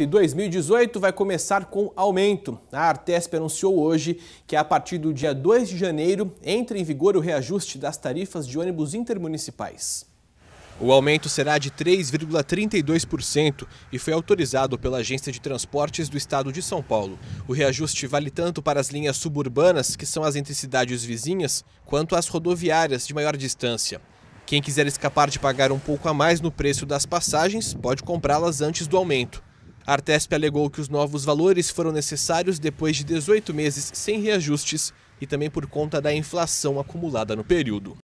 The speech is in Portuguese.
E 2018 vai começar com aumento. A Artesp anunciou hoje que a partir do dia 2 de janeiro entra em vigor o reajuste das tarifas de ônibus intermunicipais. O aumento será de 3,32% e foi autorizado pela Agência de Transportes do Estado de São Paulo. O reajuste vale tanto para as linhas suburbanas, que são as entre cidades vizinhas, quanto as rodoviárias de maior distância. Quem quiser escapar de pagar um pouco a mais no preço das passagens, pode comprá-las antes do aumento. A Artesp alegou que os novos valores foram necessários depois de 18 meses sem reajustes e também por conta da inflação acumulada no período.